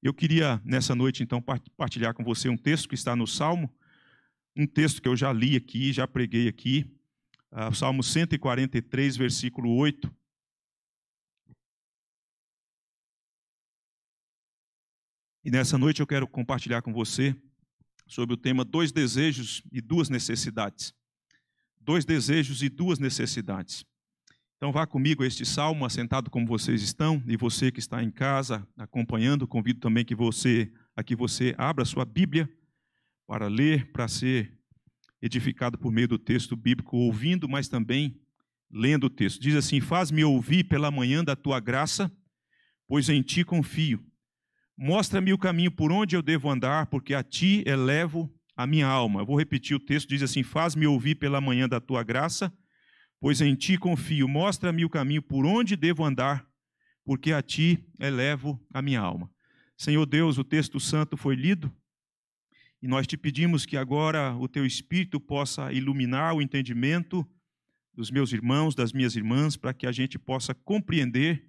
Eu queria, nessa noite, então, partilhar com você um texto que está no Salmo, um texto que eu já li aqui, já preguei aqui, uh, Salmo 143, versículo 8. E nessa noite eu quero compartilhar com você sobre o tema dois desejos e duas necessidades. Dois desejos e duas necessidades. Então vá comigo a este salmo, assentado como vocês estão, e você que está em casa acompanhando, convido também que você a que você abra sua Bíblia para ler, para ser edificado por meio do texto bíblico, ouvindo, mas também lendo o texto. Diz assim: Faz-me ouvir pela manhã da tua graça, pois em ti confio. Mostra-me o caminho por onde eu devo andar, porque a ti elevo a minha alma. Eu vou repetir o texto, diz assim: Faz-me ouvir pela manhã da tua graça, pois em ti confio. Mostra-me o caminho por onde devo andar, porque a ti elevo a minha alma. Senhor Deus, o texto santo foi lido e nós te pedimos que agora o teu espírito possa iluminar o entendimento dos meus irmãos, das minhas irmãs, para que a gente possa compreender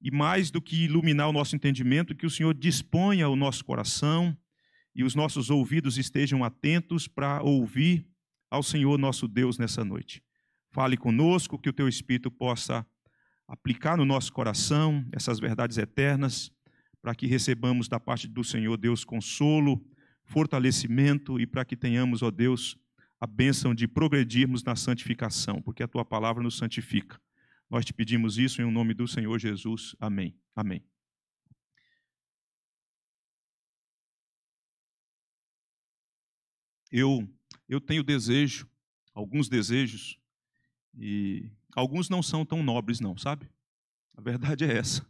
e mais do que iluminar o nosso entendimento, que o Senhor disponha o nosso coração e os nossos ouvidos estejam atentos para ouvir ao Senhor nosso Deus nessa noite. Fale conosco, que o teu Espírito possa aplicar no nosso coração essas verdades eternas, para que recebamos da parte do Senhor, Deus, consolo, fortalecimento e para que tenhamos, ó Deus, a bênção de progredirmos na santificação, porque a tua palavra nos santifica. Nós te pedimos isso em nome do Senhor Jesus. Amém. Amém. Eu eu tenho desejo, alguns desejos e alguns não são tão nobres, não, sabe? A verdade é essa.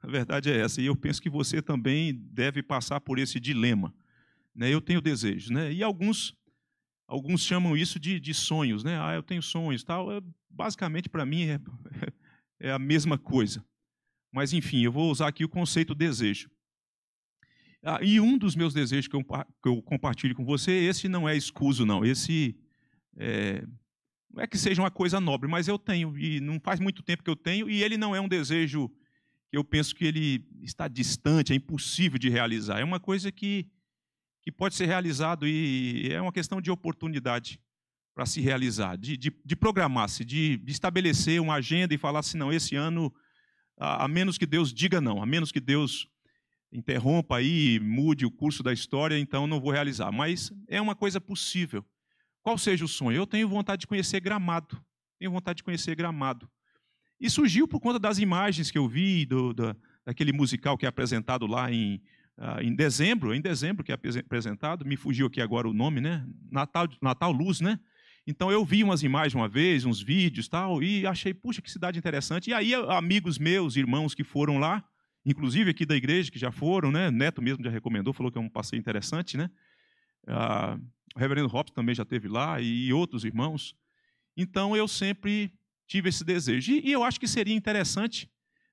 A verdade é essa. E eu penso que você também deve passar por esse dilema. Né? Eu tenho desejos, né? E alguns alguns chamam isso de, de sonhos, né? Ah, eu tenho sonhos, tal. É, basicamente, para mim é, é a mesma coisa. Mas enfim, eu vou usar aqui o conceito desejo. Ah, e um dos meus desejos que eu, que eu, compartilho com você, esse não é escuso, não. Esse é, não é que seja uma coisa nobre, mas eu tenho, e não faz muito tempo que eu tenho, e ele não é um desejo que eu penso que ele está distante, é impossível de realizar. É uma coisa que, que pode ser realizado e é uma questão de oportunidade para se realizar, de, de, de programar-se, de, de, estabelecer uma agenda e falar assim, não, esse ano, a, a menos que Deus diga não, a menos que Deus interrompa aí, mude o curso da história, então não vou realizar. Mas é uma coisa possível. Qual seja o sonho? Eu tenho vontade de conhecer Gramado. Tenho vontade de conhecer Gramado. E surgiu por conta das imagens que eu vi do, do daquele musical que é apresentado lá em, uh, em dezembro, em dezembro que é apresentado, me fugiu aqui agora o nome, né? Natal, Natal Luz, né? Então eu vi umas imagens uma vez, uns vídeos tal, e achei, puxa, que cidade interessante. E aí amigos meus, irmãos que foram lá, inclusive aqui da igreja que já foram, né? Neto mesmo já recomendou, falou que é um passeio interessante, né? Uh, o reverendo Robson também já teve lá, e outros irmãos. Então eu sempre tive esse desejo. E, eu acho que seria interessante,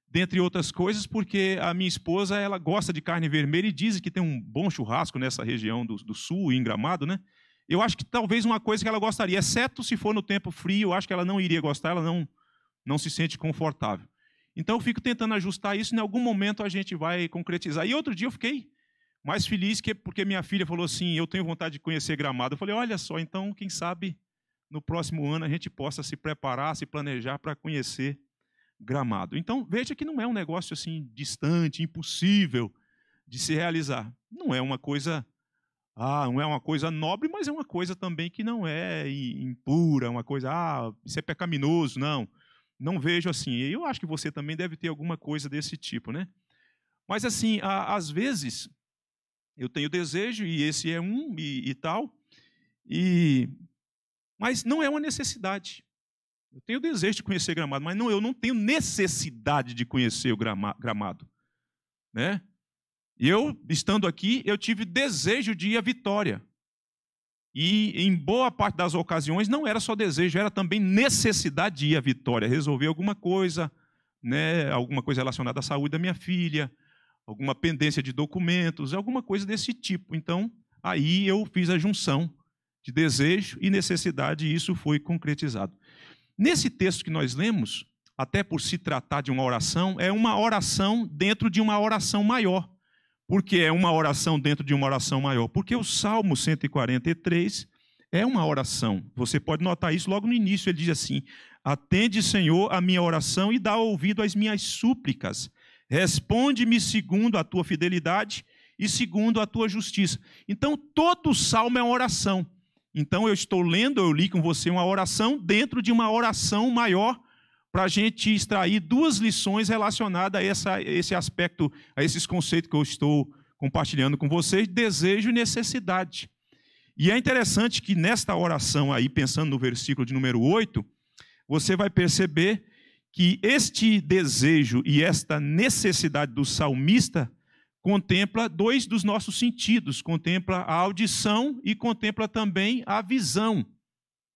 dentre outras coisas, porque a minha esposa ela gosta de carne vermelha e diz que tem um bom churrasco nessa região do, do sul, em Gramado, né? Eu acho que talvez uma coisa que ela gostaria, exceto se for no tempo frio, eu acho que ela não iria gostar, ela não, não se sente confortável. Então eu fico tentando ajustar isso, em algum momento a gente vai concretizar. E outro dia eu fiquei mais feliz que porque minha filha falou assim: eu tenho vontade de conhecer Gramado. Eu falei: olha só, então quem sabe no próximo ano a gente possa se preparar, se planejar para conhecer Gramado. Então veja que não é um negócio assim distante, impossível de se realizar. Não é uma coisa ah, não é uma coisa nobre, mas é uma coisa também que não é impura, é uma coisa ah, isso é pecaminoso, não. Não vejo assim. Eu acho que você também deve ter alguma coisa desse tipo, né? Mas assim, às vezes eu tenho desejo e esse é um e, e tal. E mas não é uma necessidade. Eu tenho desejo de conhecer Gramado, mas não, eu não tenho necessidade de conhecer o Gramado, né? Eu estando aqui, eu tive desejo de ir à Vitória. E em boa parte das ocasiões não era só desejo, era também necessidade de ir à Vitória, resolver alguma coisa, né? Alguma coisa relacionada à saúde da minha filha alguma pendência de documentos, alguma coisa desse tipo. Então, aí eu fiz a junção de desejo e necessidade e isso foi concretizado. Nesse texto que nós lemos, até por se tratar de uma oração, é uma oração dentro de uma oração maior. Por que é uma oração dentro de uma oração maior? Porque o Salmo 143 é uma oração. Você pode notar isso logo no início, ele diz assim: Atende, Senhor, a minha oração e dá ouvido às minhas súplicas. Responde-me segundo a tua fidelidade e segundo a tua justiça. Então, todo salmo é uma oração. Então, eu estou lendo, eu li com você uma oração dentro de uma oração maior para a gente extrair duas lições relacionadas a, essa, a esse aspecto, a esses conceitos que eu estou compartilhando com vocês, desejo e necessidade. E é interessante que nesta oração aí, pensando no versículo de número 8, você vai perceber que este desejo e esta necessidade do salmista contempla dois dos nossos sentidos, contempla a audição e contempla também a visão.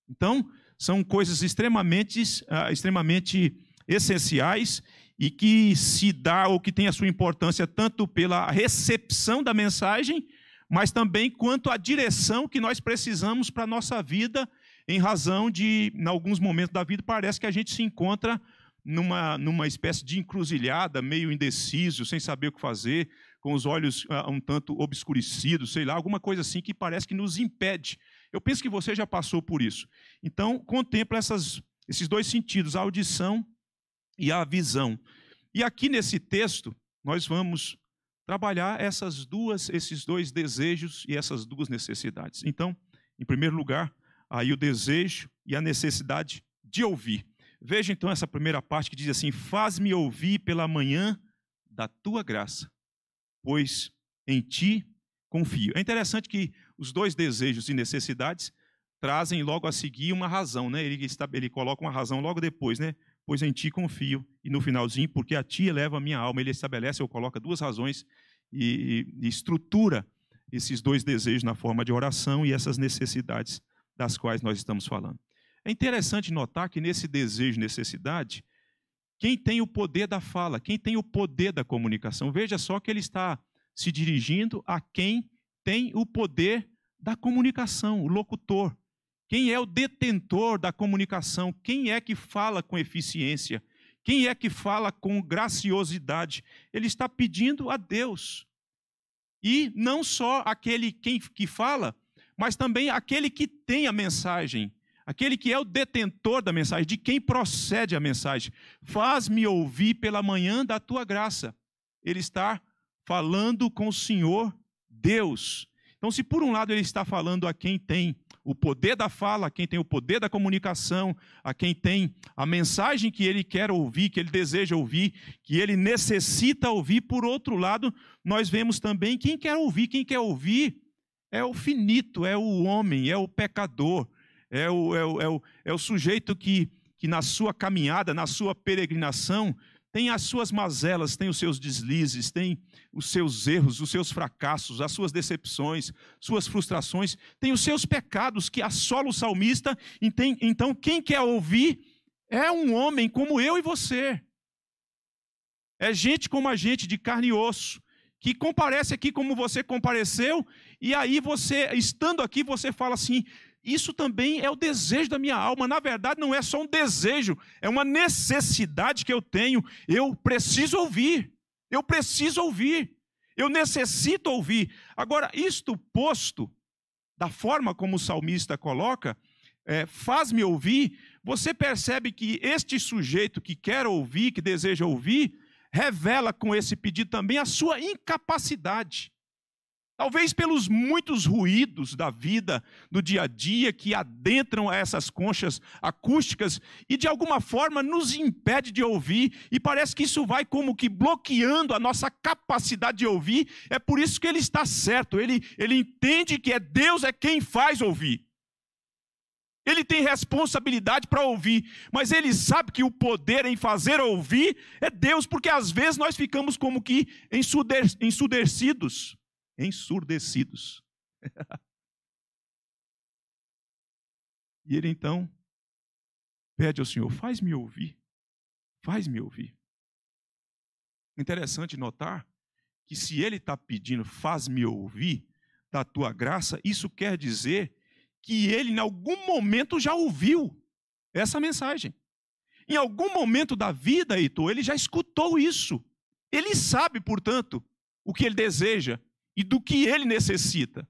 Então, são coisas extremamente, ah, extremamente essenciais e que se dá ou que tem a sua importância tanto pela recepção da mensagem, mas também quanto à direção que nós precisamos para a nossa vida, em razão de, em alguns momentos da vida, parece que a gente se encontra numa, numa espécie de encruzilhada, meio indeciso, sem saber o que fazer, com os olhos ah, um tanto obscurecidos, sei lá, alguma coisa assim que parece que nos impede. Eu penso que você já passou por isso. Então, contempla essas, esses dois sentidos, a audição e a visão. E aqui nesse texto, nós vamos trabalhar essas duas, esses dois desejos e essas duas necessidades. Então, em primeiro lugar, aí o desejo e a necessidade de ouvir. Veja então essa primeira parte que diz assim: Faz-me ouvir pela manhã da tua graça, pois em ti confio. É interessante que os dois desejos e necessidades trazem logo a seguir uma razão, né? Ele, ele coloca uma razão logo depois, né? Pois em ti confio. E no finalzinho, porque a ti eleva a minha alma. Ele estabelece ou coloca duas razões e, e, estrutura esses dois desejos na forma de oração e essas necessidades das quais nós estamos falando. É interessante notar que nesse desejo, necessidade, quem tem o poder da fala, quem tem o poder da comunicação, veja só que ele está se dirigindo a quem tem o poder da comunicação, o locutor. Quem é o detentor da comunicação? Quem é que fala com eficiência? Quem é que fala com graciosidade? Ele está pedindo a Deus. E não só aquele quem que fala, mas também aquele que tem a mensagem aquele que é o detentor da mensagem, de quem procede a mensagem. Faz-me ouvir pela manhã da tua graça. Ele está falando com o Senhor Deus. Então, se por um lado ele está falando a quem tem o poder da fala, a quem tem o poder da comunicação, a quem tem a mensagem que ele quer ouvir, que ele deseja ouvir, que ele necessita ouvir, por outro lado, nós vemos também quem quer ouvir, quem quer ouvir é o finito, é o homem, é o pecador, é o, é o, é o, é o sujeito que, que na sua caminhada, na sua peregrinação, tem as suas mazelas, tem os seus deslizes, tem os seus erros, os seus fracassos, as suas decepções, suas frustrações, tem os seus pecados que assola o salmista. Então, quem quer ouvir é um homem como eu e você. É gente como a gente, de carne e osso, que comparece aqui como você compareceu, e aí você, estando aqui, você fala assim: isso também é o desejo da minha alma. Na verdade, não é só um desejo, é uma necessidade que eu tenho. Eu preciso ouvir. Eu preciso ouvir. Eu necessito ouvir. Agora, isto posto, da forma como o salmista coloca, é, faz-me ouvir, você percebe que este sujeito que quer ouvir, que deseja ouvir, revela com esse pedido também a sua incapacidade Talvez pelos muitos ruídos da vida, do dia a dia, que adentram a essas conchas acústicas e de alguma forma nos impede de ouvir, e parece que isso vai como que bloqueando a nossa capacidade de ouvir. É por isso que ele está certo, ele, ele entende que é Deus é quem faz ouvir. Ele tem responsabilidade para ouvir, mas ele sabe que o poder em fazer ouvir é Deus, porque às vezes nós ficamos como que ensuder, ensudercidos ensurdecidos. e ele então pede ao Senhor: faz-me ouvir, faz-me ouvir. Interessante notar que se ele está pedindo, faz-me ouvir da tua graça, isso quer dizer que ele em algum momento já ouviu essa mensagem. Em algum momento da vida, Heitor, ele já escutou isso. Ele sabe, portanto, o que ele deseja e do que ele necessita.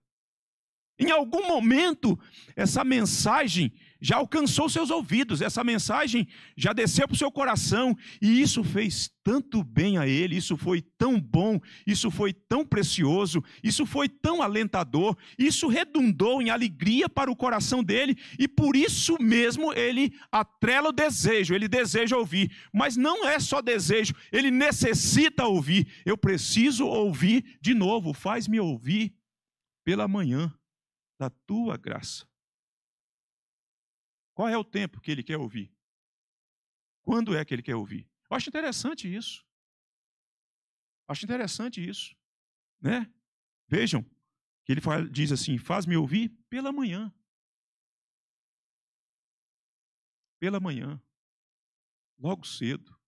Em algum momento, essa mensagem já alcançou seus ouvidos, essa mensagem já desceu para o seu coração, e isso fez tanto bem a ele, isso foi tão bom, isso foi tão precioso, isso foi tão alentador, isso redundou em alegria para o coração dele, e por isso mesmo ele atrela o desejo, ele deseja ouvir, mas não é só desejo, ele necessita ouvir. Eu preciso ouvir de novo, faz-me ouvir pela manhã da tua graça. Qual é o tempo que ele quer ouvir? Quando é que ele quer ouvir? Eu acho interessante isso. Acho interessante isso. Né? Vejam que ele fala, diz assim: faz-me ouvir pela manhã. Pela manhã. Logo cedo.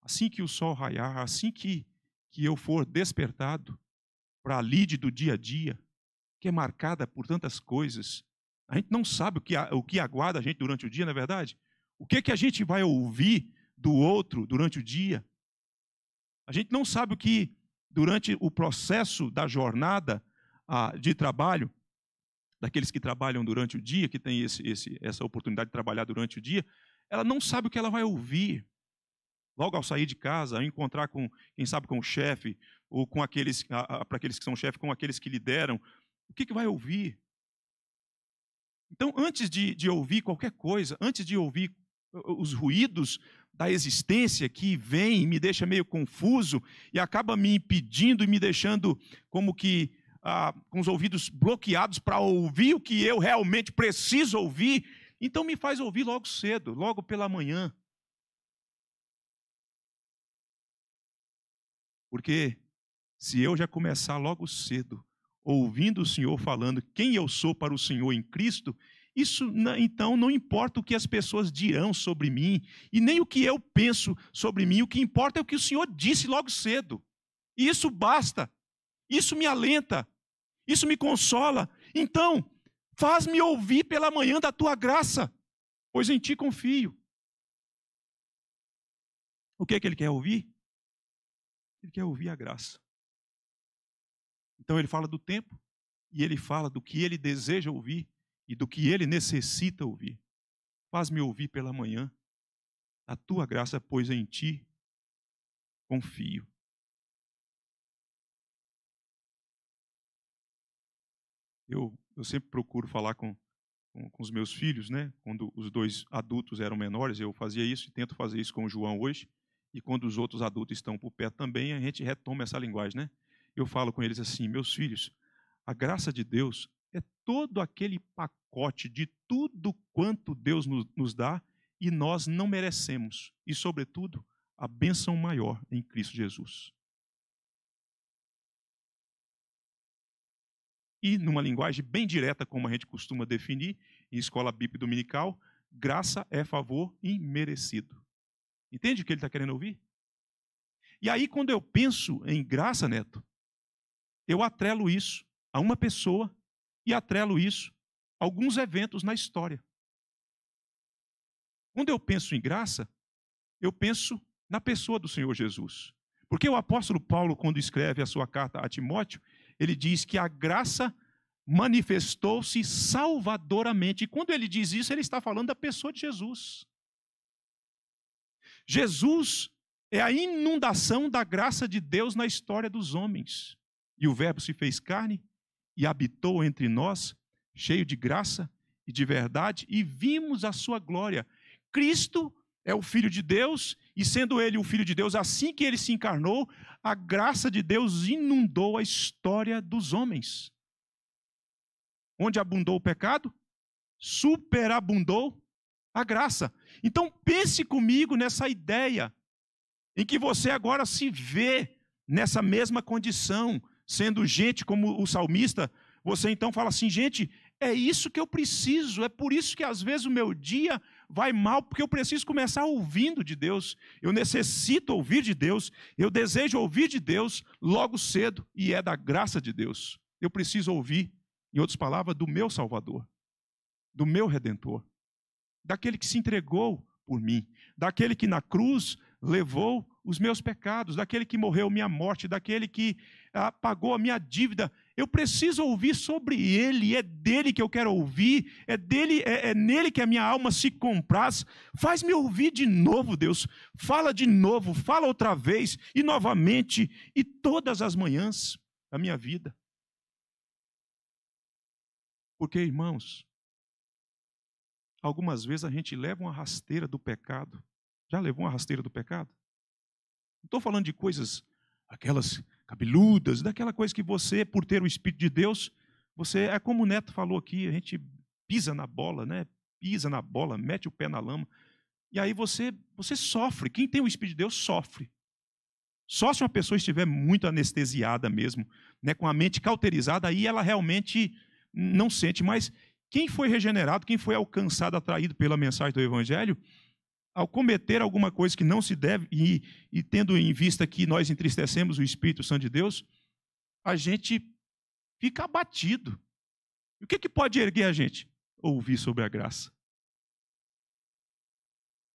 Assim que o sol raiar, assim que, que eu for despertado para a lide do dia a dia, que é marcada por tantas coisas, a gente não sabe o que, o que aguarda a gente durante o dia, não é verdade? O que, que a gente vai ouvir do outro durante o dia? A gente não sabe o que, durante o processo da jornada ah, de trabalho, daqueles que trabalham durante o dia, que tem esse, esse, essa oportunidade de trabalhar durante o dia, ela não sabe o que ela vai ouvir. Logo ao sair de casa, ao encontrar com, quem sabe, com o chefe, ou com aqueles, para aqueles que são chefe, com aqueles que lideram, o que, que vai ouvir? Então, antes de, de ouvir qualquer coisa, antes de ouvir os ruídos da existência que vem e me deixa meio confuso e acaba me impedindo e me deixando como que ah, com os ouvidos bloqueados para ouvir o que eu realmente preciso ouvir, então me faz ouvir logo cedo, logo pela manhã. Porque se eu já começar logo cedo ouvindo o Senhor falando quem eu sou para o Senhor em Cristo, isso então não importa o que as pessoas dirão sobre mim e nem o que eu penso sobre mim, o que importa é o que o Senhor disse logo cedo. E isso basta. Isso me alenta. Isso me consola. Então, faz-me ouvir pela manhã da tua graça, pois em ti confio. O que é que ele quer ouvir? Ele quer ouvir a graça. Então ele fala do tempo e ele fala do que ele deseja ouvir e do que ele necessita ouvir. Faz-me ouvir pela manhã, a tua graça, pois em ti confio. Eu, eu sempre procuro falar com, com, com, os meus filhos, né? Quando os dois adultos eram menores, eu fazia isso e tento fazer isso com o João hoje. E quando os outros adultos estão por perto também, a gente retoma essa linguagem, né? eu falo com eles assim: meus filhos, a graça de Deus é todo aquele pacote de tudo quanto Deus nos, nos dá e nós não merecemos, e, sobretudo, a bênção maior em Cristo Jesus. E, numa linguagem bem direta, como a gente costuma definir em escola bíblica dominical, graça é favor imerecido. Entende o que ele está querendo ouvir? E aí, quando eu penso em graça, Neto, eu atrelo isso a uma pessoa e atrelo isso a alguns eventos na história. Quando eu penso em graça, eu penso na pessoa do Senhor Jesus. Porque o apóstolo Paulo, quando escreve a sua carta a Timóteo, ele diz que a graça manifestou-se salvadoramente. E quando ele diz isso, ele está falando da pessoa de Jesus. Jesus é a inundação da graça de Deus na história dos homens. E o Verbo se fez carne e habitou entre nós, cheio de graça e de verdade, e vimos a sua glória. Cristo é o Filho de Deus, e sendo ele o Filho de Deus, assim que ele se encarnou, a graça de Deus inundou a história dos homens. Onde abundou o pecado, superabundou a graça. Então pense comigo nessa ideia em que você agora se vê nessa mesma condição, sendo gente como o salmista, você então fala assim, gente, é isso que eu preciso, é por isso que às vezes o meu dia vai mal, porque eu preciso começar ouvindo de Deus, eu necessito ouvir de Deus, eu desejo ouvir de Deus logo cedo, e é da graça de Deus. Eu preciso ouvir, em outras palavras, do meu Salvador, do meu Redentor, daquele que se entregou por mim, daquele que na cruz levou os meus pecados, daquele que morreu minha morte, daquele que ah, pagou a minha dívida. Eu preciso ouvir sobre ele, é dele que eu quero ouvir, é dele, é, é nele que a minha alma se compraz. Faz-me ouvir de novo, Deus. Fala de novo, fala outra vez e novamente e todas as manhãs da minha vida. Porque, irmãos, algumas vezes a gente leva uma rasteira do pecado. Já levou uma rasteira do pecado? estou falando de coisas, aquelas cabeludas, daquela coisa que você, por ter o Espírito de Deus, você é como o Neto falou aqui, a gente pisa na bola, né? Pisa na bola, mete o pé na lama. E aí você, você sofre. Quem tem o Espírito de Deus sofre. Só se uma pessoa estiver muito anestesiada mesmo, né, com a mente cauterizada, aí ela realmente não sente. Mas quem foi regenerado, quem foi alcançado, atraído pela mensagem do Evangelho, ao cometer alguma coisa que não se deve, e, e, tendo em vista que nós entristecemos o Espírito Santo de Deus, a gente fica abatido. E o que, que pode erguer a gente? Ouvir sobre a graça.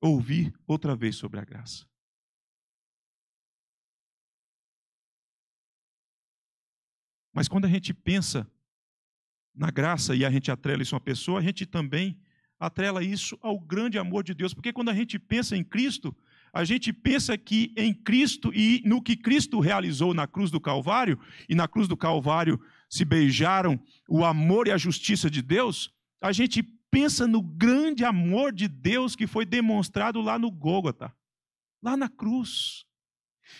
Ouvir outra vez sobre a graça. Mas quando a gente pensa na graça e a gente atrela isso a uma pessoa, a gente também atrela isso ao grande amor de Deus, porque quando a gente pensa em Cristo, a gente pensa que em Cristo e no que Cristo realizou na cruz do Calvário, e na cruz do Calvário se beijaram o amor e a justiça de Deus, a gente pensa no grande amor de Deus que foi demonstrado lá no Gólgota, lá na cruz.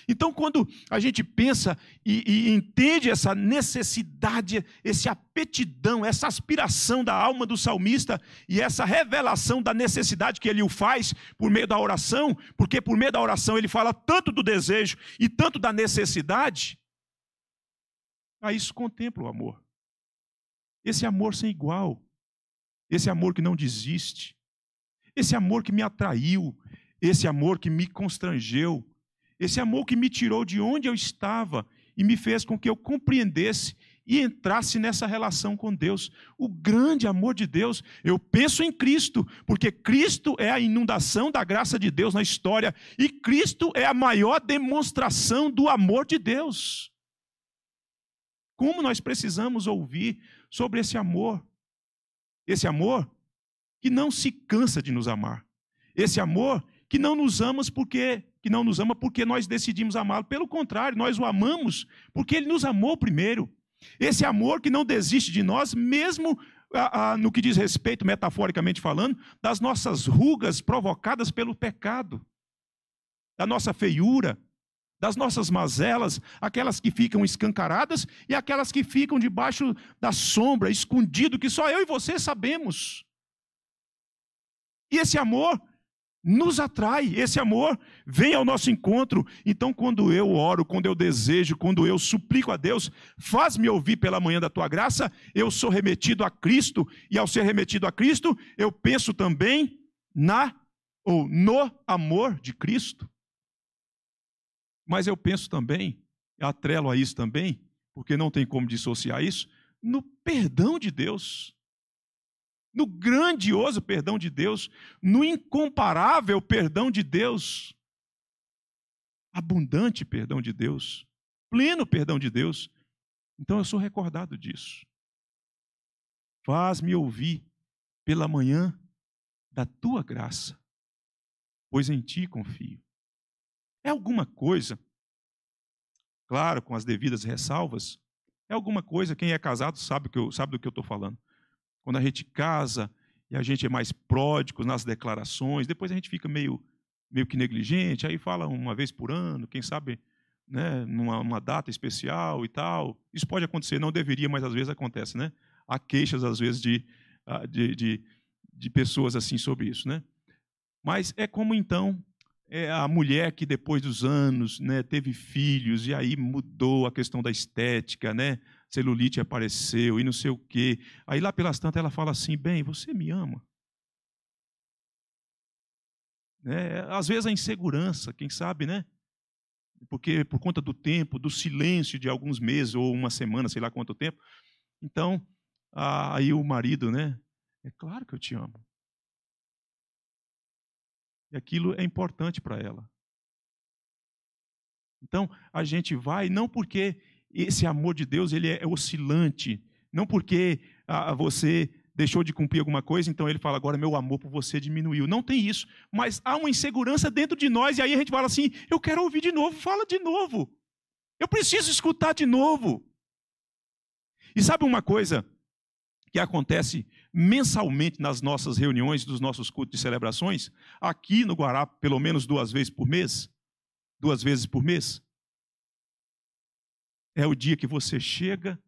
Então, quando a gente pensa e, e, entende essa necessidade, esse apetidão, essa aspiração da alma do salmista e essa revelação da necessidade que ele o faz por meio da oração, porque por meio da oração ele fala tanto do desejo e tanto da necessidade, a isso contempla o amor. Esse amor sem igual, esse amor que não desiste, esse amor que me atraiu, esse amor que me constrangeu, esse amor que me tirou de onde eu estava e me fez com que eu compreendesse e entrasse nessa relação com Deus. O grande amor de Deus. Eu penso em Cristo, porque Cristo é a inundação da graça de Deus na história e Cristo é a maior demonstração do amor de Deus. Como nós precisamos ouvir sobre esse amor? Esse amor que não se cansa de nos amar. Esse amor que não nos ama porque que não nos ama porque nós decidimos amá-lo. Pelo contrário, nós o amamos porque ele nos amou primeiro. Esse amor que não desiste de nós, mesmo a, a, no que diz respeito, metaforicamente falando, das nossas rugas provocadas pelo pecado, da nossa feiura, das nossas mazelas, aquelas que ficam escancaradas e aquelas que ficam debaixo da sombra, escondido, que só eu e você sabemos. E esse amor nos atrai, esse amor vem ao nosso encontro. Então, quando eu oro, quando eu desejo, quando eu suplico a Deus, faz-me ouvir pela manhã da tua graça, eu sou remetido a Cristo, e ao ser remetido a Cristo, eu penso também na ou no amor de Cristo. Mas eu penso também, atrelo a isso também, porque não tem como dissociar isso, no perdão de Deus no grandioso perdão de Deus, no incomparável perdão de Deus, abundante perdão de Deus, pleno perdão de Deus. Então eu sou recordado disso. Faz-me ouvir pela manhã da tua graça, pois em ti confio. É alguma coisa, claro, com as devidas ressalvas, é alguma coisa, quem é casado sabe, que eu, sabe do que eu estou falando. Quando a gente casa e a gente é mais pródigo nas declarações, depois a gente fica meio, meio que negligente, aí fala uma vez por ano, quem sabe né, numa data especial e tal. Isso pode acontecer, não deveria, mas às vezes acontece. Né? Há queixas, às vezes, de, ah, de, de, de pessoas assim sobre isso. Né? Mas é como então é a mulher que depois dos anos né, teve filhos e aí mudou a questão da estética, né? celulite apareceu e não sei o quê. Aí lá pelas tantas ela fala assim: bem, você me ama. né às vezes a insegurança, quem sabe, né? Porque por conta do tempo, do silêncio de alguns meses ou uma semana, sei lá quanto tempo. Então, aí o marido, né? É claro que eu te amo. E aquilo é importante para ela. Então, a gente vai não porque esse amor de Deus ele é oscilante. Não porque ah, você deixou de cumprir alguma coisa, então ele fala agora meu amor por você diminuiu. Não tem isso, mas há uma insegurança dentro de nós e aí a gente fala assim, eu quero ouvir de novo, fala de novo. Eu preciso escutar de novo. E sabe uma coisa que acontece mensalmente nas nossas reuniões, dos nossos cultos e celebrações, aqui no Guará, pelo menos duas vezes por mês, duas vezes por mês, é o dia que você chega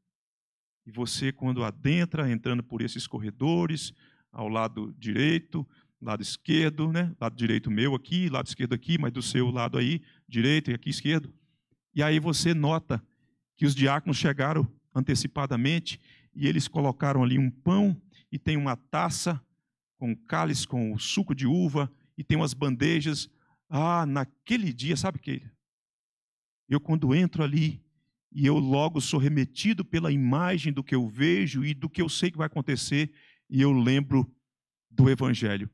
e você, quando adentra, entrando por esses corredores, ao lado direito, lado esquerdo, né? lado direito meu aqui, lado esquerdo aqui, mas do seu lado aí, direito e aqui esquerdo. E aí você nota que os diáconos chegaram antecipadamente e eles colocaram ali um pão e tem uma taça com cálice com o suco de uva e tem umas bandejas. Ah, naquele dia, sabe o que? Eu quando entro ali e eu logo sou remetido pela imagem do que eu vejo e do que eu sei que vai acontecer, e eu lembro do Evangelho.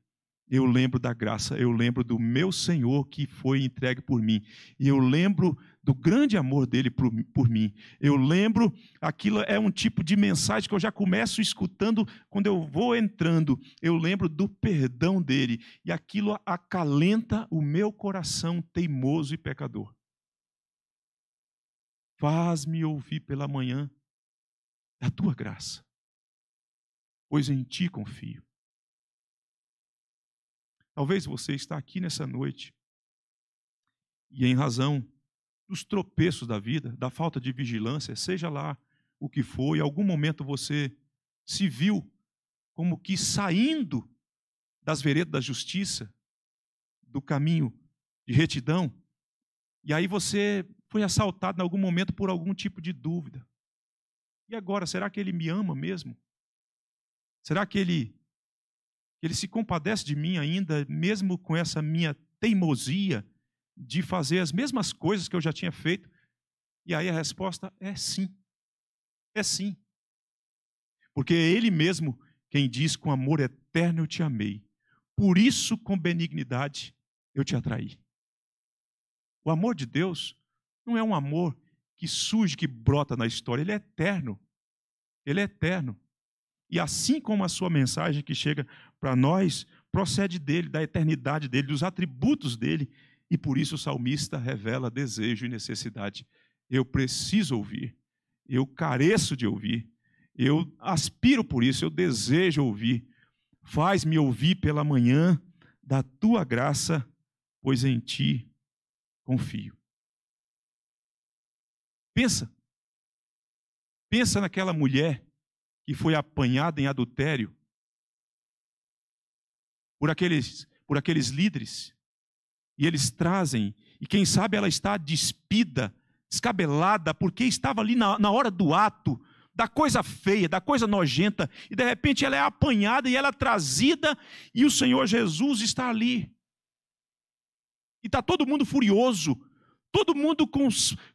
Eu lembro da graça, eu lembro do meu Senhor que foi entregue por mim, e eu lembro do grande amor dele por, por, mim. Eu lembro, aquilo é um tipo de mensagem que eu já começo escutando quando eu vou entrando. Eu lembro do perdão dele, e aquilo acalenta o meu coração teimoso e pecador. Faz-me ouvir pela manhã da tua graça, pois em ti confio. Talvez você está aqui nessa noite e em razão dos tropeços da vida, da falta de vigilância, seja lá o que for, em algum momento você se viu como que saindo das veredas da justiça, do caminho de retidão, e aí você foi assaltado em algum momento por algum tipo de dúvida. E agora, será que ele me ama mesmo? Será que ele, ele se compadece de mim ainda, mesmo com essa minha teimosia de fazer as mesmas coisas que eu já tinha feito? E aí a resposta é sim. É sim. Porque é Ele mesmo quem diz: com amor eterno eu te amei, por isso com benignidade eu te atraí. O amor de Deus não é um amor que surge, que brota na história, ele é eterno. Ele é eterno. E assim como a sua mensagem que chega para nós, procede dele, da eternidade dele, dos atributos dele, e por isso o salmista revela desejo e necessidade. Eu preciso ouvir, eu careço de ouvir, eu aspiro por isso, eu desejo ouvir. Faz-me ouvir pela manhã da tua graça, pois em ti confio. Pensa. Pensa naquela mulher que foi apanhada em adultério por aqueles, por aqueles líderes. E eles trazem, e quem sabe ela está despida, descabelada, porque estava ali na, na hora do ato, da coisa feia, da coisa nojenta, e de repente ela é apanhada e ela é trazida, e o Senhor Jesus está ali. E está todo mundo furioso, todo mundo com,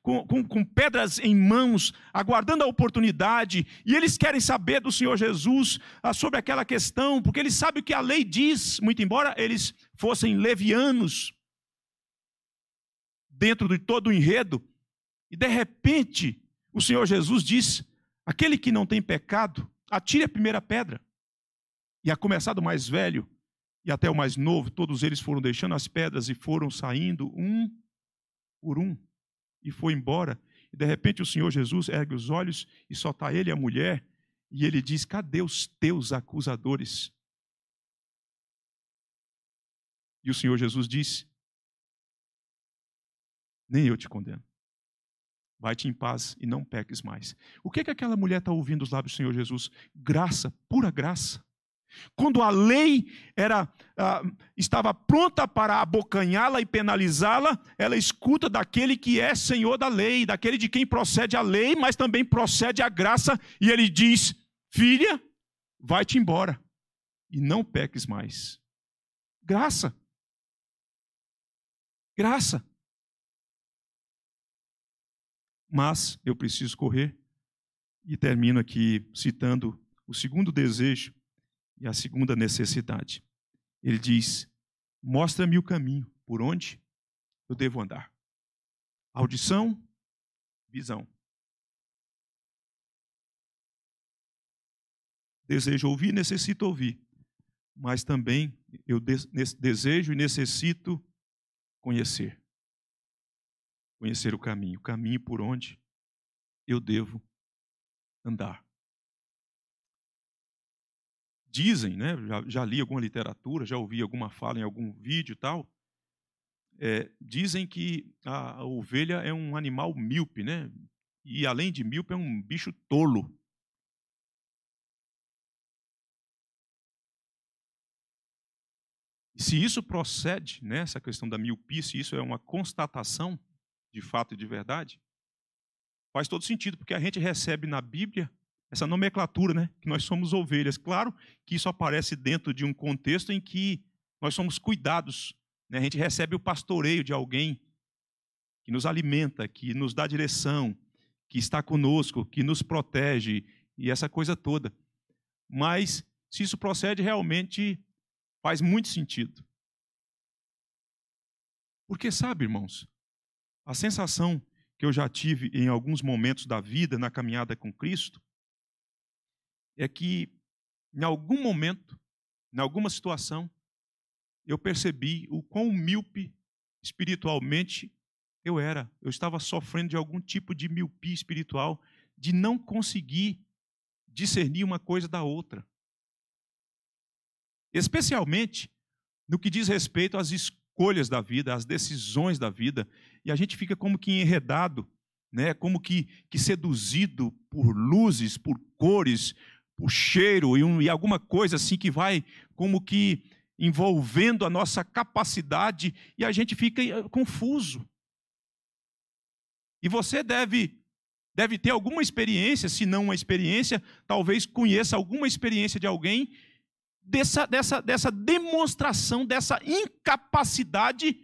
com, com, pedras em mãos, aguardando a oportunidade, e eles querem saber do Senhor Jesus ah, sobre aquela questão, porque eles sabem o que a lei diz, muito embora eles fossem levianos, dentro de todo o enredo, e de repente o Senhor Jesus diz: aquele que não tem pecado, atire a primeira pedra. E a começar do mais velho e até o mais novo, todos eles foram deixando as pedras e foram saindo um por um e foi embora. E de repente o Senhor Jesus ergue os olhos e só está ele e a mulher, e ele diz: Cadê os teus acusadores? E o Senhor Jesus disse: Nem eu te condeno. Vai-te em paz e não peques mais. O que, é que aquela mulher está ouvindo os lábios do Senhor Jesus? Graça, pura graça. Quando a lei era, ah, estava pronta para abocanhá-la e penalizá-la, ela escuta daquele que é senhor da lei, daquele de quem procede a lei, mas também procede a graça, e ele diz: Filha, vai-te embora e não peques mais. Graça. Graça. Mas eu preciso correr e termino aqui citando o segundo desejo e a segunda necessidade. Ele diz: Mostra-me o caminho por onde eu devo andar. Audição, visão. Desejo ouvir, necessito ouvir. Mas também eu desejo e necessito conhecer. Conhecer o caminho, o caminho por onde eu devo andar dizem, né, já, já, li alguma literatura, já ouvi alguma fala em algum vídeo e tal, é, dizem que a, a, ovelha é um animal míope, né? E além de míope, é um bicho tolo. Se isso procede, né, essa questão da miopia, se isso é uma constatação de fato e de verdade, faz todo sentido, porque a gente recebe na Bíblia essa nomenclatura, né? Que nós somos ovelhas. Claro que isso aparece dentro de um contexto em que nós somos cuidados. Né? A gente recebe o pastoreio de alguém que nos alimenta, que nos dá direção, que está conosco, que nos protege e essa coisa toda. Mas se isso procede, realmente faz muito sentido. Porque sabe, irmãos, a sensação que eu já tive em alguns momentos da vida na caminhada com Cristo é que em algum momento, em alguma situação, eu percebi o quão míope espiritualmente eu era. Eu estava sofrendo de algum tipo de miopia espiritual, de não conseguir discernir uma coisa da outra. Especialmente no que diz respeito às escolhas da vida, às decisões da vida, e a gente fica como que enredado, né? como que, que seduzido por luzes, por cores, o cheiro e, um, e alguma coisa assim que vai como que envolvendo a nossa capacidade e a gente fica eh, confuso. E você deve deve ter alguma experiência, se não uma experiência, talvez conheça alguma experiência de alguém dessa, dessa, dessa demonstração, dessa incapacidade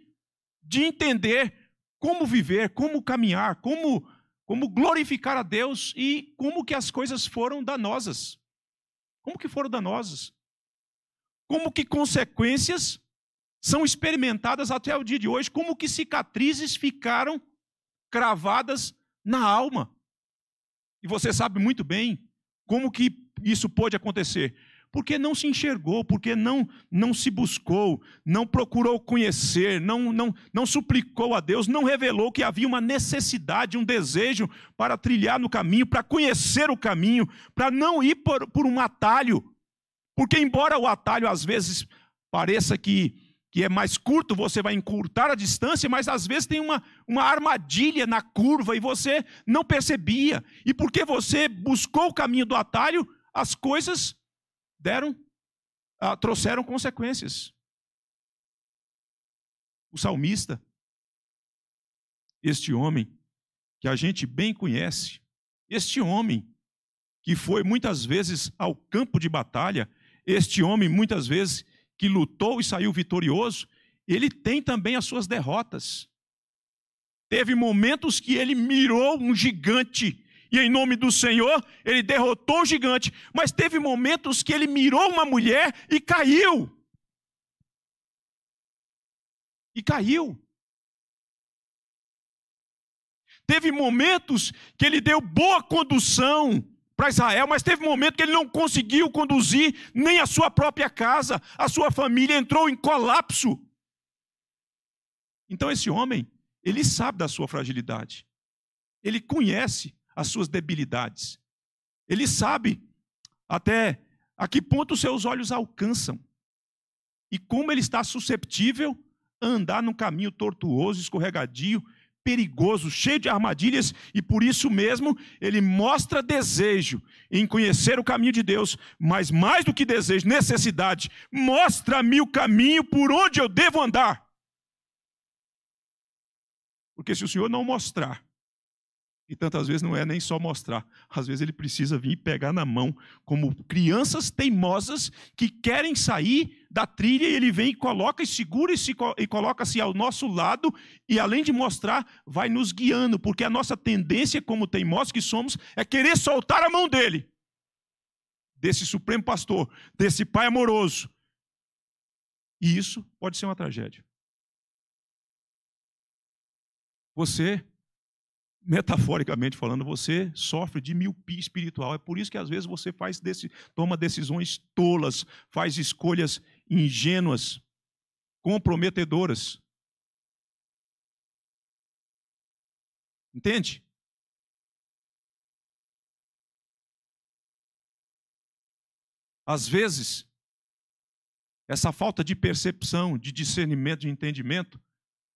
de entender como viver, como caminhar, como, como glorificar a Deus e como que as coisas foram danosas. Como que foram danosas? Como que consequências são experimentadas até o dia de hoje? Como que cicatrizes ficaram cravadas na alma? E você sabe muito bem como que isso pode acontecer porque não se enxergou, porque não não se buscou, não procurou conhecer, não não não suplicou a Deus, não revelou que havia uma necessidade, um desejo para trilhar no caminho, para conhecer o caminho, para não ir por, por um atalho. Porque embora o atalho às vezes pareça que que é mais curto, você vai encurtar a distância, mas às vezes tem uma, uma armadilha na curva e você não percebia. E porque você buscou o caminho do atalho, as coisas deram, ah, trouxeram consequências. O salmista, este homem que a gente bem conhece, este homem que foi muitas vezes ao campo de batalha, este homem muitas vezes que lutou e saiu vitorioso, ele tem também as suas derrotas. Teve momentos que ele mirou um gigante e em nome do Senhor, ele derrotou o gigante, mas teve momentos que ele mirou uma mulher e caiu. E caiu. Teve momentos que ele deu boa condução para Israel, mas teve momento que ele não conseguiu conduzir nem a sua própria casa, a sua família entrou em colapso. Então esse homem, ele sabe da sua fragilidade. Ele conhece as suas debilidades. Ele sabe até a que ponto os seus olhos alcançam e como ele está susceptível a andar num caminho tortuoso, escorregadio, perigoso, cheio de armadilhas, e por isso mesmo ele mostra desejo em conhecer o caminho de Deus, mas mais do que desejo, necessidade, mostra-me o caminho por onde eu devo andar. Porque se o Senhor não mostrar, e tantas vezes não é nem só mostrar, às vezes ele precisa vir pegar na mão, como crianças teimosas que querem sair da trilha, e ele vem e coloca e segura e, se, e coloca-se ao nosso lado, e além de mostrar, vai nos guiando, porque a nossa tendência, como teimosos que somos, é querer soltar a mão dele, desse supremo pastor, desse pai amoroso. E isso pode ser uma tragédia. Você metaforicamente falando, você sofre de miopia espiritual. É por isso que às vezes você faz desse, toma decisões tolas, faz escolhas ingênuas, comprometedoras. Entende? Às vezes, essa falta de percepção, de discernimento, de entendimento,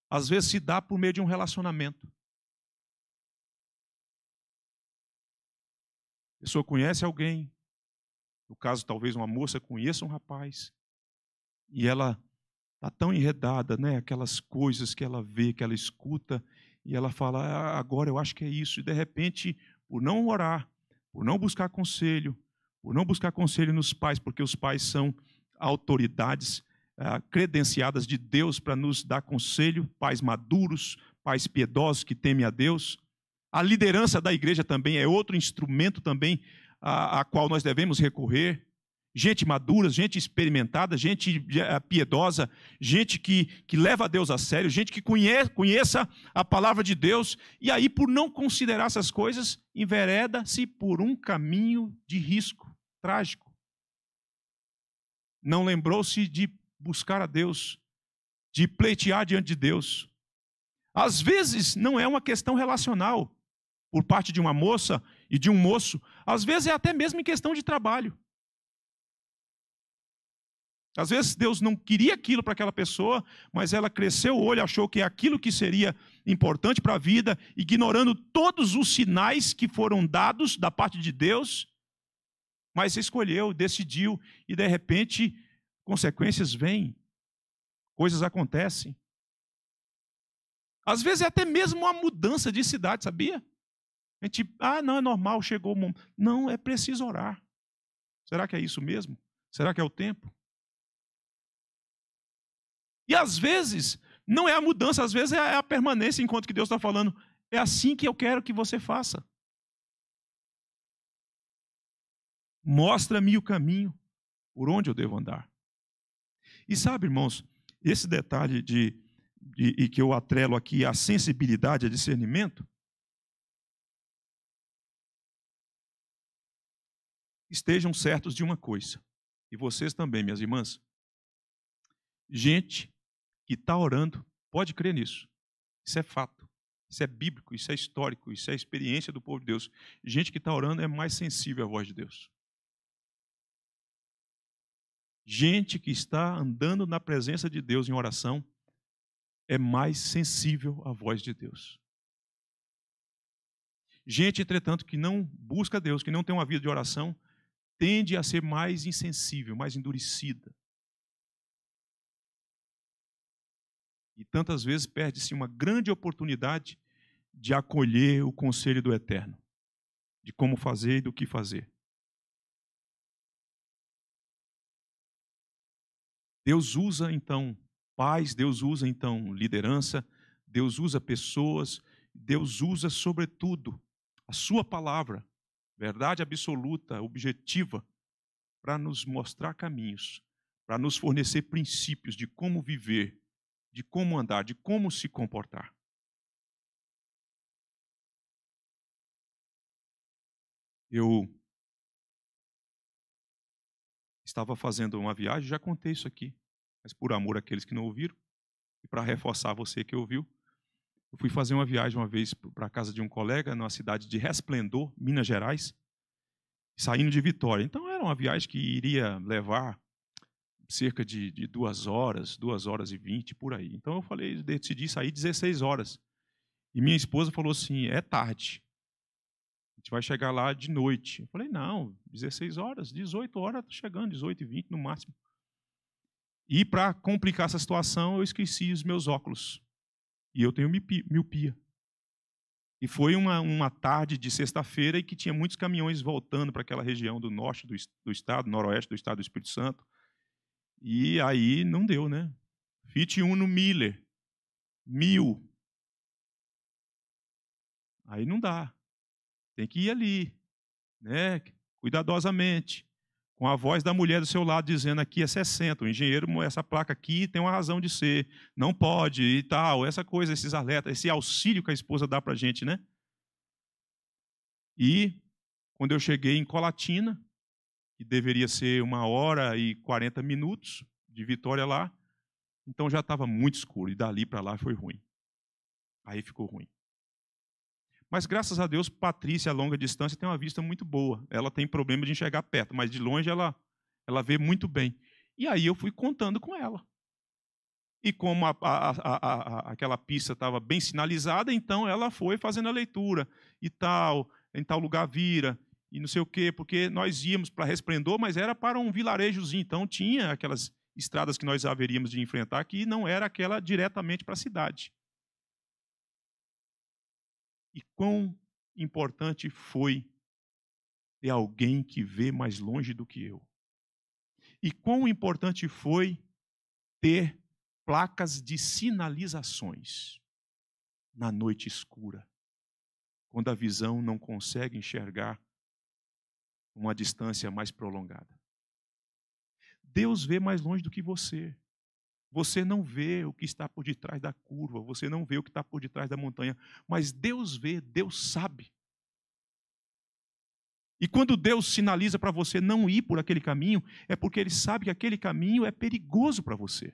às vezes se dá por meio de um relacionamento. A pessoa conhece alguém, no caso, talvez uma moça conheça um rapaz, e ela está tão enredada, né? aquelas coisas que ela vê, que ela escuta, e ela fala, ah, agora eu acho que é isso, e de repente, por não orar, por não buscar conselho, por não buscar conselho nos pais, porque os pais são autoridades ah, credenciadas de Deus para nos dar conselho, pais maduros, pais piedosos que temem a Deus, a liderança da igreja também é outro instrumento também a, a qual nós devemos recorrer. Gente madura, gente experimentada, gente eh, piedosa, gente que, que leva a Deus a sério, gente que conhece, conheça a palavra de Deus, e aí, por não considerar essas coisas, envereda-se por um caminho de risco trágico. Não lembrou-se de buscar a Deus, de pleitear diante de Deus. Às vezes não é uma questão relacional por parte de uma moça e de um moço, às vezes é até mesmo em questão de trabalho. Às vezes Deus não queria aquilo para aquela pessoa, mas ela cresceu o olho, achou que é aquilo que seria importante para a vida, ignorando todos os sinais que foram dados da parte de Deus, mas escolheu, decidiu, e de repente consequências vêm, coisas acontecem. Às vezes é até mesmo uma mudança de cidade, sabia? A gente, ah, não, é normal, chegou o momento. Não, é preciso orar. Será que é isso mesmo? Será que é o tempo? E às vezes, não é a mudança, às vezes é a é permanência enquanto que Deus está falando. É assim que eu quero que você faça. Mostra-me o caminho por onde eu devo andar. E sabe, irmãos, esse detalhe de, de e que eu atrelo aqui à sensibilidade, a discernimento, estejam certos de uma coisa, e vocês também, minhas irmãs. Gente que está orando pode crer nisso. Isso é fato. Isso é bíblico, isso é histórico, isso é experiência do povo de Deus. Gente que está orando é mais sensível à voz de Deus. Gente que está andando na presença de Deus em oração é mais sensível à voz de Deus. Gente, entretanto, que não busca Deus, que não tem uma vida de oração, tende a ser mais insensível, mais endurecida. E tantas vezes perde-se uma grande oportunidade de acolher o conselho do Eterno, de como fazer e do que fazer. Deus usa então pais, Deus usa então liderança, Deus usa pessoas, Deus usa sobretudo a sua palavra verdade absoluta, objetiva, para nos mostrar caminhos, para nos fornecer princípios de como viver, de como andar, de como se comportar. Eu estava fazendo uma viagem, já contei isso aqui, mas por amor àqueles que não ouviram, e para reforçar você que ouviu, eu fui fazer uma viagem uma vez para a casa de um colega, numa cidade de Resplendor, Minas Gerais, saindo de Vitória. Então era uma viagem que iria levar cerca de, de duas horas, duas horas e vinte, por aí. Então eu falei, decidi sair 16 horas. E minha esposa falou assim: é tarde. A gente vai chegar lá de noite. Eu falei, não, 16 horas, 18 horas, tá chegando, 18 e 20 no máximo. E para complicar essa situação, eu esqueci os meus óculos. E eu tenho miopia. E foi uma, uma tarde de sexta-feira e que tinha muitos caminhões voltando para aquela região do norte do, do estado, noroeste do estado do Espírito Santo. E aí não deu, né? Fit 1 no Miller. Mil. Aí não dá. Tem que ir ali, né? Cuidadosamente com a voz da mulher do seu lado dizendo aqui é 60, o engenheiro, essa placa aqui tem uma razão de ser, não pode e tal, essa coisa, esses alertas, esse auxílio que a esposa dá para a gente, né? E quando eu cheguei em Colatina, que deveria ser uma hora e 40 minutos de Vitória lá, então já estava muito escuro e dali para lá foi ruim. Aí ficou ruim. Mas graças a Deus, Patrícia, a longa distância, tem uma vista muito boa. Ela tem problema de enxergar perto, mas de longe ela, ela vê muito bem. E aí eu fui contando com ela. E como a, a, a, aquela pista estava bem sinalizada, então ela foi fazendo a leitura e tal, em tal lugar vira, e não sei o quê, porque nós íamos para Resplendor, mas era para um vilarejozinho, então tinha aquelas estradas que nós haveríamos de enfrentar que não era aquela diretamente para a cidade. E quão importante foi ter alguém que vê mais longe do que eu. E quão importante foi ter placas de sinalizações na noite escura, quando a visão não consegue enxergar uma distância mais prolongada. Deus vê mais longe do que você. Você não vê o que está por detrás da curva, você não vê o que está por detrás da montanha, mas Deus vê, Deus sabe. E quando Deus sinaliza para você não ir por aquele caminho, é porque Ele sabe que aquele caminho é perigoso para você.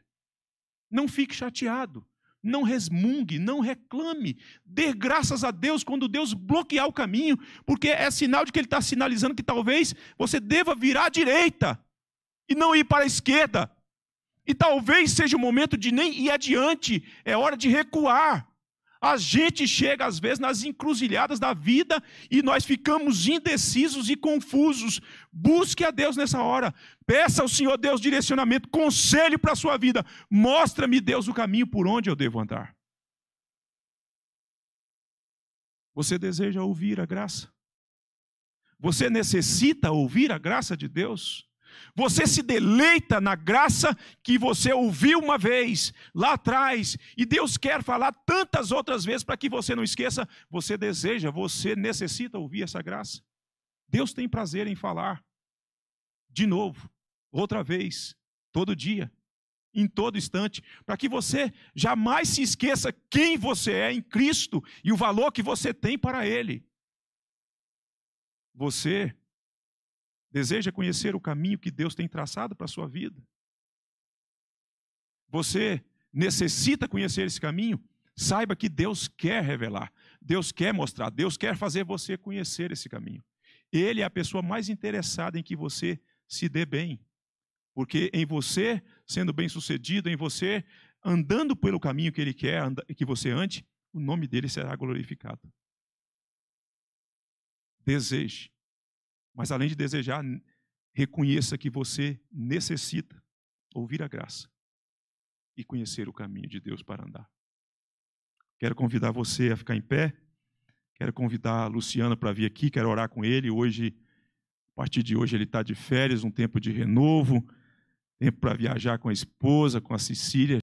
Não fique chateado, não resmungue, não reclame. Dê graças a Deus quando Deus bloquear o caminho, porque é sinal de que Ele está sinalizando que talvez você deva virar à direita e não ir para a esquerda. E talvez seja o momento de nem ir adiante, é hora de recuar. A gente chega, às vezes, nas encruzilhadas da vida e nós ficamos indecisos e confusos. Busque a Deus nessa hora. Peça ao Senhor Deus direcionamento, conselho para a sua vida. Mostra-me, Deus, o caminho por onde eu devo andar. Você deseja ouvir a graça? Você necessita ouvir a graça de Deus? Você se deleita na graça que você ouviu uma vez lá atrás, e Deus quer falar tantas outras vezes para que você não esqueça. Você deseja, você necessita ouvir essa graça. Deus tem prazer em falar de novo, outra vez, todo dia, em todo instante, para que você jamais se esqueça quem você é em Cristo e o valor que você tem para Ele. Você Deseja conhecer o caminho que Deus tem traçado para a sua vida? Você necessita conhecer esse caminho? Saiba que Deus quer revelar, Deus quer mostrar, Deus quer fazer você conhecer esse caminho. Ele é a pessoa mais interessada em que você se dê bem. Porque em você sendo bem-sucedido, em você andando pelo caminho que ele quer que você ande, o nome dele será glorificado. Deseje mas além de desejar, reconheça que você necessita ouvir a graça e conhecer o caminho de Deus para andar. Quero convidar você a ficar em pé. Quero convidar a Luciano para vir aqui, quero orar com ele. Hoje, a partir de hoje, ele está de férias, um tempo de renovo, tempo para viajar com a esposa, com a Cecília.